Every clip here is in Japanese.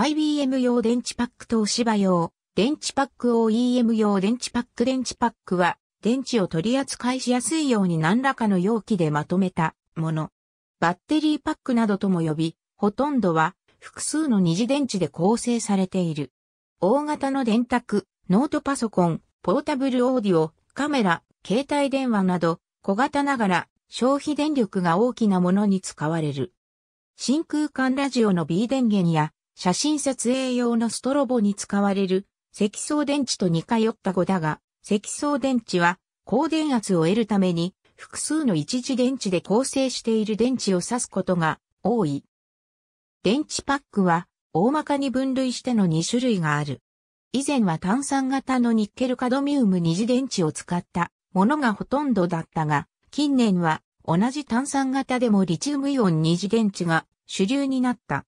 IBM 用電池パックと芝用、電池パック OEM 用電池パック電池パックは、電池を取り扱いしやすいように何らかの容器でまとめたもの。バッテリーパックなどとも呼び、ほとんどは複数の二次電池で構成されている。大型の電卓、ノートパソコン、ポータブルオーディオ、カメラ、携帯電話など、小型ながら消費電力が大きなものに使われる。真空管ラジオの B 電源や写真撮影用のストロボに使われる積層電池と似通った語だが、積層電池は高電圧を得るために複数の一次電池で構成している電池を指すことが多い。電池パックは大まかに分類しての2種類がある。以前は炭酸型のニッケルカドミウム二次電池を使ったものがほとんどだったが、近年は同じ炭酸型でもリチウムイオン二次電池が主流になった。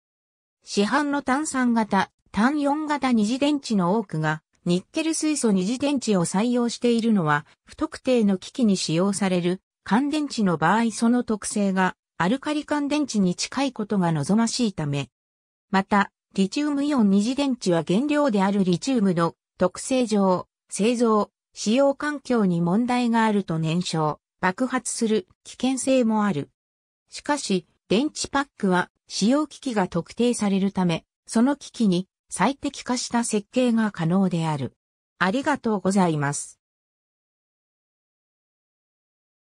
市販の炭酸型、単4型二次電池の多くが、ニッケル水素二次電池を採用しているのは、不特定の機器に使用される乾電池の場合その特性が、アルカリ乾電池に近いことが望ましいため。また、リチウムイオン二次電池は原料であるリチウムの特性上、製造、使用環境に問題があると燃焼、爆発する危険性もある。しかし、電池パックは使用機器が特定されるため、その機器に最適化した設計が可能である。ありがとうございます。